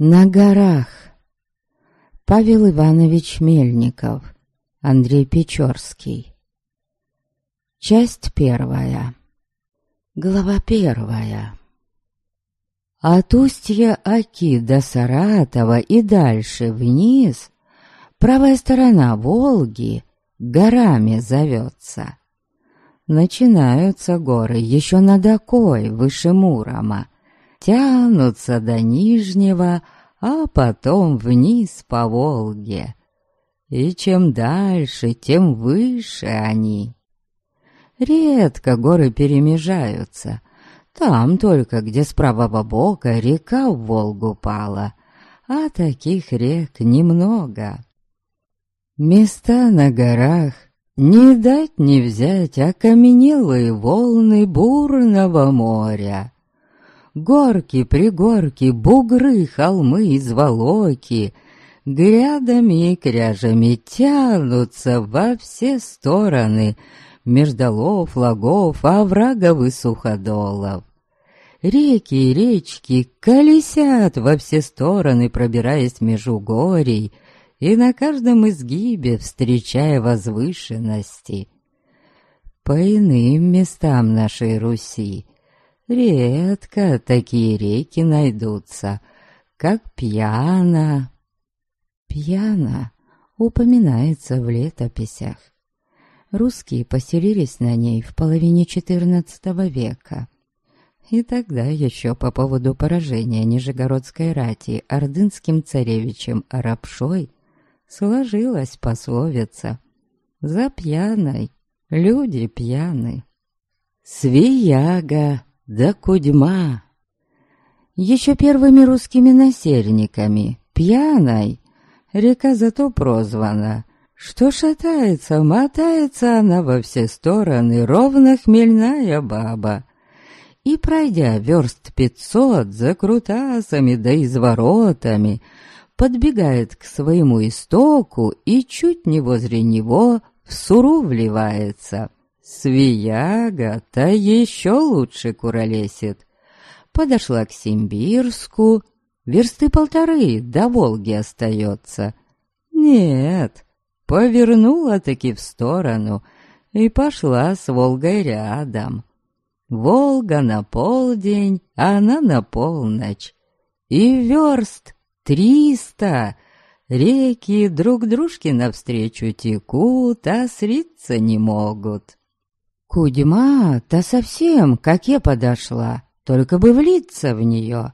На горах. Павел Иванович Мельников. Андрей Печорский. Часть первая. Глава первая. От устья Аки до Саратова и дальше вниз правая сторона Волги горами зовется. Начинаются горы еще над Окой, выше Мурома, тянутся до Нижнего, а потом вниз по Волге. И чем дальше, тем выше они. Редко горы перемежаются. Там только, где с правого бока река в Волгу пала, а таких рек немного. Места на горах не дать не взять а окаменелые волны бурного моря. Горки, пригорки, бугры, холмы и зволоки Грядами и кряжами тянутся во все стороны Междолов, лагов, оврагов и суходолов. Реки и речки колесят во все стороны, пробираясь между горей, и на каждом изгибе встречая возвышенности. По иным местам нашей Руси Редко такие реки найдутся, как пьяна. Пьяна упоминается в летописях. Русские поселились на ней в половине XIV века. И тогда еще по поводу поражения Нижегородской рати ордынским царевичем Арабшой сложилась пословица «За пьяной люди пьяны». «Свияга!» да Кудьма. Еще первыми русскими насерниками пьяной, река зато прозвана, что шатается, мотается она во все стороны, ровно хмельная баба. И, пройдя верст пятьсот за крутасами да изворотами, подбегает к своему истоку и чуть не возле него в суру вливается. Свияга-то еще лучше куролесит. Подошла к Симбирску, версты полторы до Волги остается. Нет, повернула-таки в сторону и пошла с Волгой рядом. Волга на полдень, а она на полночь. И верст триста. Реки друг дружке навстречу текут, а сриться не могут. Кудьма-то совсем как я подошла, только бы влиться в нее.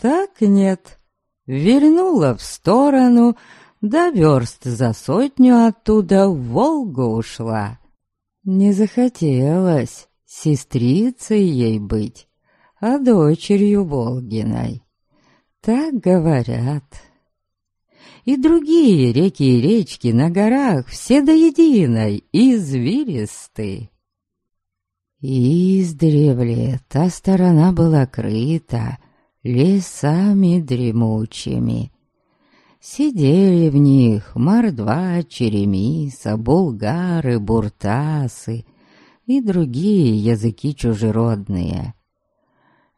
Так нет. вернула в сторону, да верст за сотню оттуда в Волгу ушла. Не захотелось сестрицей ей быть, а дочерью Волгиной. Так говорят. И другие реки и речки на горах все до единой извилисты. Издревле та сторона была крыта лесами дремучими. Сидели в них мордва, черемиса, булгары, буртасы и другие языки чужеродные.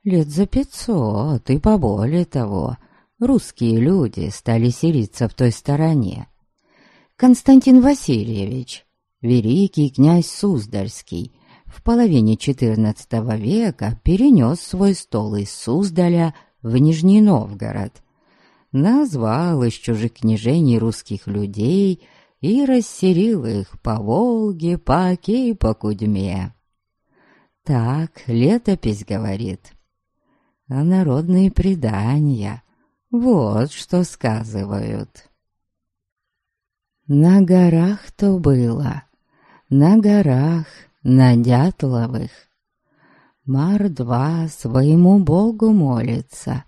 Лет за пятьсот и поболее того русские люди стали селиться в той стороне. Константин Васильевич, великий князь Суздальский — в половине XIV века перенес свой стол из Суздаля в Нижний Новгород, назвал из чужих княжений русских людей и расселил их по Волге, по Оке и по Кудьме. Так летопись говорит. А народные предания вот что сказывают. На горах то было, на горах — на Дятловых. Мар-два своему Богу молится,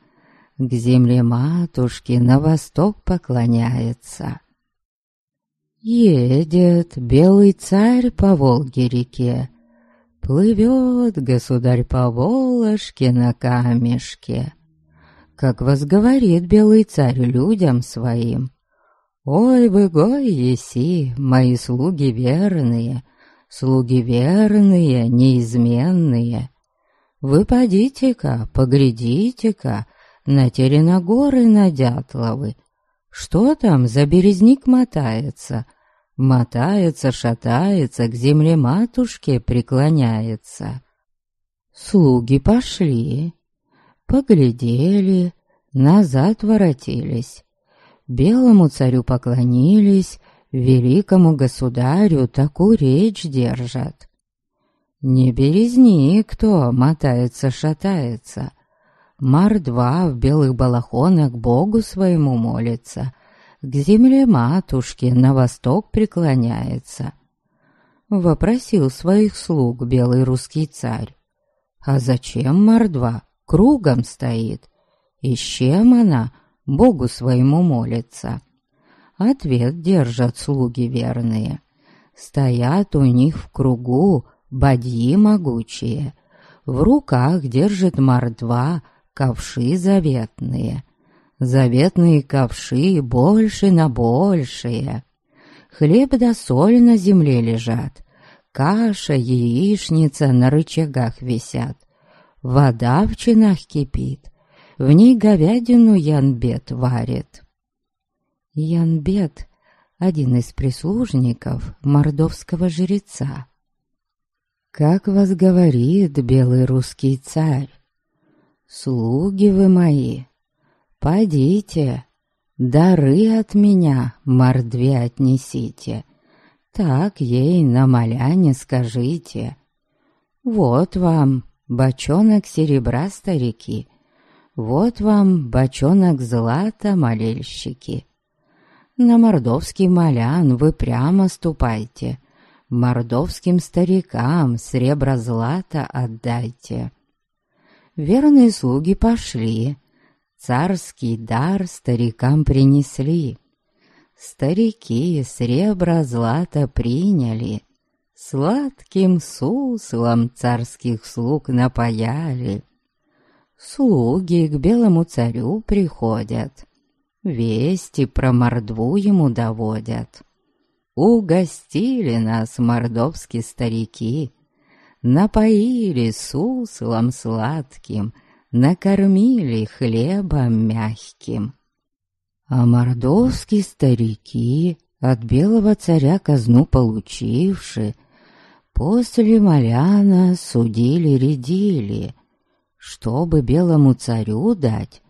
к земле матушки на восток поклоняется. Едет белый царь по Волге-реке, Плывет государь по Волошке на камешке. Как возговорит белый царь людям своим, «Ой, вы гой еси, мои слуги верные!» слуги верные, неизменные. выпадите ка поглядите-ка на Тереногоры, на Дятловы. Что там за березник мотается? Мотается, шатается, к земле матушке преклоняется. Слуги пошли, поглядели, назад воротились. Белому царю поклонились, великому государю такую речь держат. Не березни, кто мотается-шатается. Мордва в белых балахонах Богу своему молится, к земле матушки на восток преклоняется. Вопросил своих слуг белый русский царь. А зачем мордва кругом стоит? И с чем она Богу своему молится? Ответ держат слуги верные. Стоят у них в кругу бадьи могучие. В руках держит мордва ковши заветные. Заветные ковши больше на большие. Хлеб да соль на земле лежат. Каша, яичница на рычагах висят. Вода в чинах кипит. В ней говядину янбет варит. Янбет, один из прислужников мордовского жреца. «Как вас говорит белый русский царь? Слуги вы мои, подите, дары от меня мордве отнесите, так ей на маляне скажите. Вот вам бочонок серебра старики, вот вам бочонок злата молельщики». На мордовский малян вы прямо ступайте, Мордовским старикам сребро злато отдайте. Верные слуги пошли, Царский дар старикам принесли. Старики сребро злато приняли, Сладким суслом царских слуг напаяли. Слуги к белому царю приходят, вести про мордву ему доводят. Угостили нас мордовские старики, напоили суслом сладким, накормили хлебом мягким. А мордовские старики, от белого царя казну получивши, после Маляна судили-редили, чтобы белому царю дать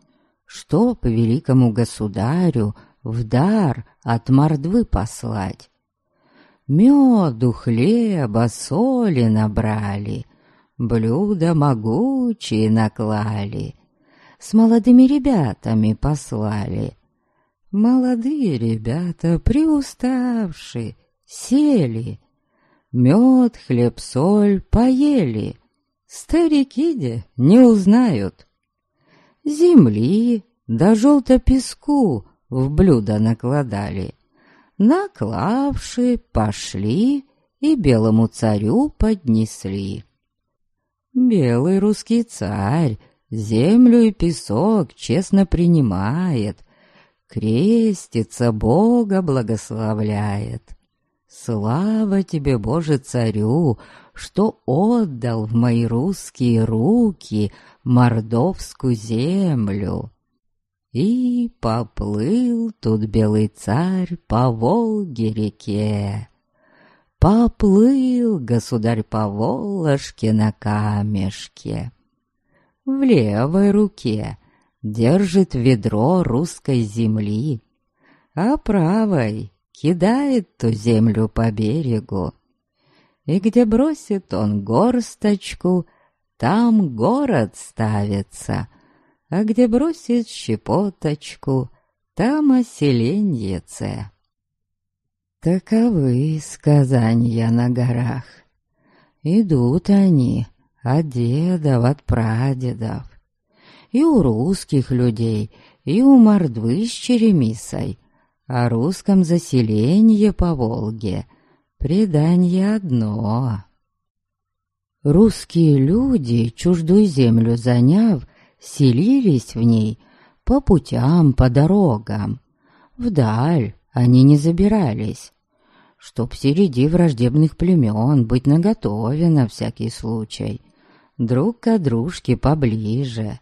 что по великому государю в дар от мордвы послать. Меду, хлеба, соли набрали, блюда могучие наклали, с молодыми ребятами послали. Молодые ребята, приуставшие, сели, мед, хлеб, соль поели. Старики де не узнают земли да желто-песку в блюдо накладали. Наклавши, пошли и белому царю поднесли. Белый русский царь землю и песок честно принимает, крестится Бога благословляет. Слава тебе, Боже, царю, что отдал в мои русские руки мордовскую землю. И поплыл тут белый царь по Волге реке. Поплыл государь по Волошке на камешке. В левой руке держит ведро русской земли, а правой — кидает ту землю по берегу. И где бросит он горсточку, там город ставится, а где бросит щепоточку, там оселеньеце. Таковы сказания на горах. Идут они от дедов, от прадедов. И у русских людей, и у мордвы с черемисой — о русском заселении по Волге предание одно. Русские люди, чуждую землю заняв, селились в ней по путям, по дорогам. Вдаль они не забирались, чтоб среди враждебных племен быть наготове на всякий случай, друг к дружке поближе.